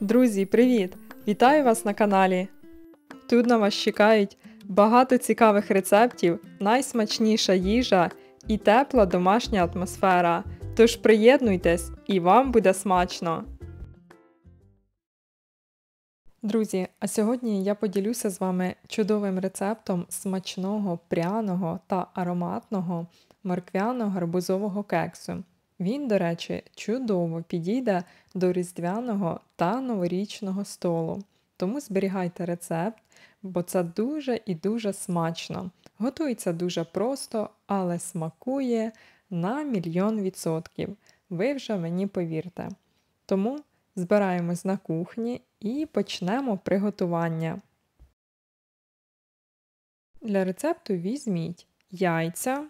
Друзі, привіт! Вітаю вас на каналі! Тут на вас чекають багато цікавих рецептів, найсмачніша їжа і тепла домашня атмосфера. Тож приєднуйтесь і вам буде смачно! Друзі, а сьогодні я поділюся з вами чудовим рецептом смачного пряного та ароматного морквяно-гарбузового кексу. Він, до речі, чудово підійде до різдвяного та новорічного столу. Тому зберігайте рецепт, бо це дуже і дуже смачно. Готується дуже просто, але смакує на мільйон відсотків. Ви вже мені повірте. Тому збираємось на кухні і почнемо приготування. Для рецепту візьміть яйця,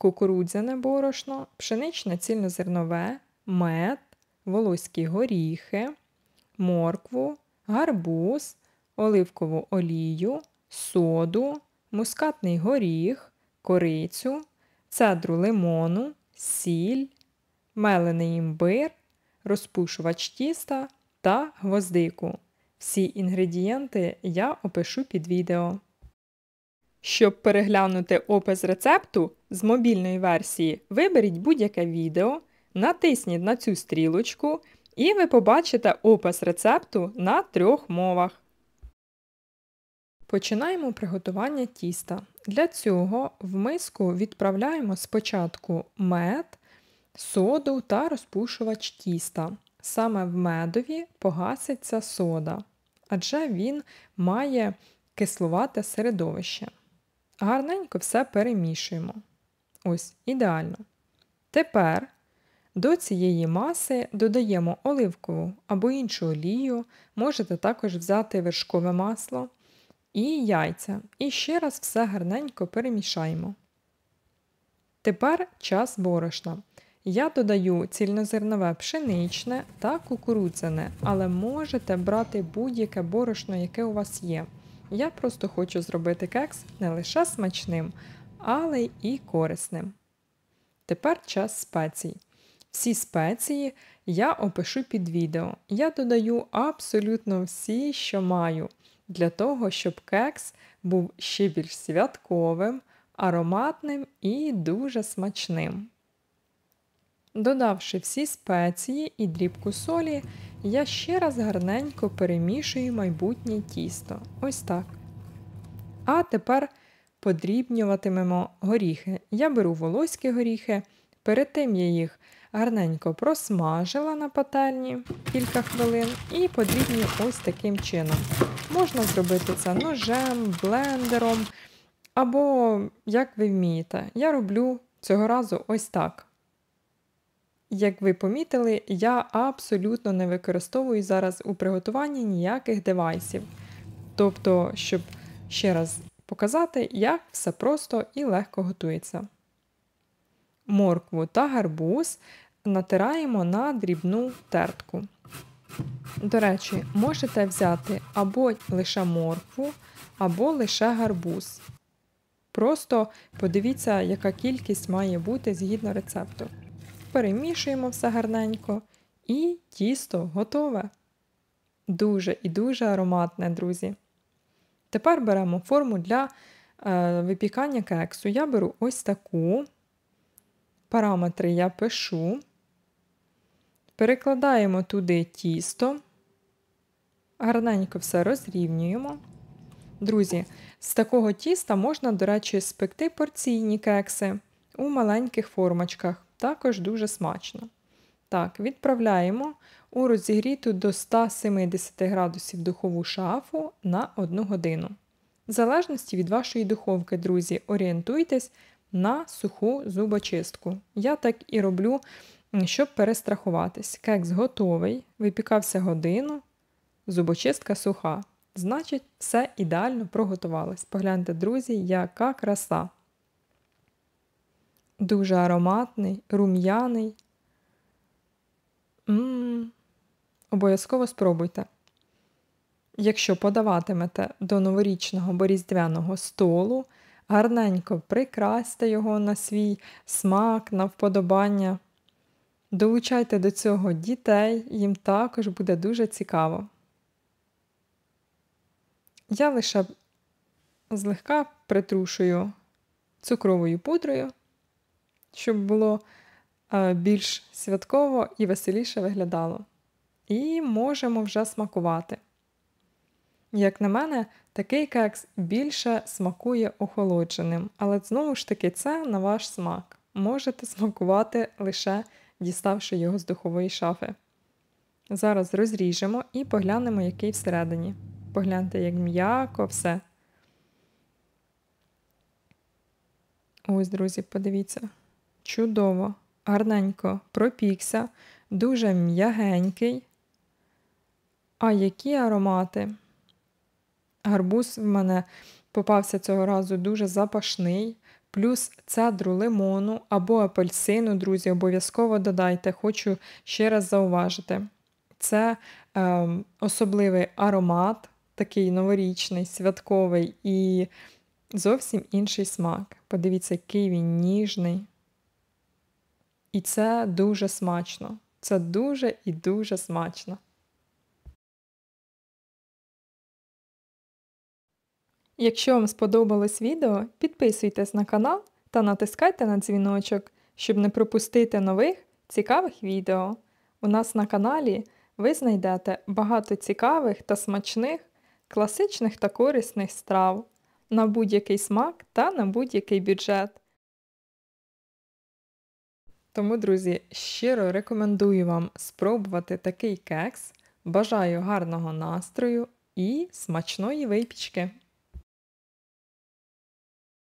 кукурудзяне борошно, пшеничне цільнозернове, мед, волоські горіхи, моркву, гарбуз, оливкову олію, соду, мускатний горіх, корицю, цедру лимону, сіль, мелений імбир, розпушувач тіста та гвоздику. Всі інгредієнти я опишу під відео. Щоб переглянути опис рецепту з мобільної версії, виберіть будь-яке відео, натисніть на цю стрілочку і ви побачите опис рецепту на трьох мовах. Починаємо приготування тіста. Для цього в миску відправляємо спочатку мед, соду та розпушувач тіста. Саме в медові погаситься сода, адже він має кислувате середовище гарненько все перемішуємо. Ось, ідеально. Тепер до цієї маси додаємо оливкову або іншу олію, можете також взяти вершкове масло і яйця. І ще раз все гарненько перемішаємо. Тепер час борошна. Я додаю цільнозернове пшеничне та кукурудзяне, але можете брати будь-яке борошно, яке у вас є. Я просто хочу зробити кекс не лише смачним, але й корисним. Тепер час спецій. Всі спеції я опишу під відео. Я додаю абсолютно всі, що маю, для того, щоб кекс був ще більш святковим, ароматним і дуже смачним. Додавши всі спеції і дрібку солі, я ще раз гарненько перемішую майбутнє тісто. Ось так. А тепер подрібнюватимемо горіхи. Я беру волоські горіхи, перед тим я їх гарненько просмажила на пательні кілька хвилин і подрібнюю ось таким чином. Можна зробити це ножем, блендером або як ви вмієте. Я роблю цього разу ось так. Як ви помітили, я абсолютно не використовую зараз у приготуванні ніяких девайсів. Тобто, щоб ще раз показати, як все просто і легко готується. Моркву та гарбуз натираємо на дрібну тертку. До речі, можете взяти або лише моркву, або лише гарбуз. Просто подивіться, яка кількість має бути згідно рецепту перемішуємо все гарненько, і тісто готове. Дуже і дуже ароматне, друзі. Тепер беремо форму для е, випікання кексу. Я беру ось таку. Параметри я пишу. Перекладаємо туди тісто. Гарненько все розрівнюємо. Друзі, з такого тіста можна, до речі, спекти порційні кекси у маленьких формочках також дуже смачно. Так, відправляємо у розігріту до 170 градусів духову шафу на 1 годину. В залежності від вашої духовки, друзі, орієнтуйтесь на суху зубочистку. Я так і роблю, щоб перестрахуватись. Кекс готовий, випікався годину, зубочистка суха. Значить, все ідеально проготувалось. Погляньте, друзі, яка краса! Дуже ароматний, рум'яний. Обов'язково спробуйте. Якщо подаватимете до новорічного боріздвяного столу, гарненько прикрасьте його на свій смак, на вподобання. Долучайте до цього дітей, їм також буде дуже цікаво. Я лише злегка притрушую цукровою пудрою щоб було е, більш святково і веселіше виглядало. І можемо вже смакувати. Як на мене, такий кекс більше смакує охолодженим, але знову ж таки, це на ваш смак. Можете смакувати лише діставши його з духової шафи. Зараз розріжемо і поглянемо, який всередині. Погляньте, як м'яко, все. Ось, друзі, подивіться. Чудово, гарненько пропікся, дуже м'ягенький. А які аромати? Гарбуз в мене попався цього разу дуже запашний, плюс цедру лимону або апельсину, друзі, обов'язково додайте, хочу ще раз зауважити. Це е, особливий аромат, такий новорічний, святковий і зовсім інший смак. Подивіться, який він ніжний. І це дуже смачно. Це дуже і дуже смачно. Якщо вам сподобалось відео, підписуйтесь на канал та натискайте на дзвіночок, щоб не пропустити нових цікавих відео. У нас на каналі ви знайдете багато цікавих та смачних, класичних та корисних страв на будь-який смак та на будь-який бюджет. Тому, друзі, щиро рекомендую вам спробувати такий кекс. Бажаю гарного настрою і смачної випічки!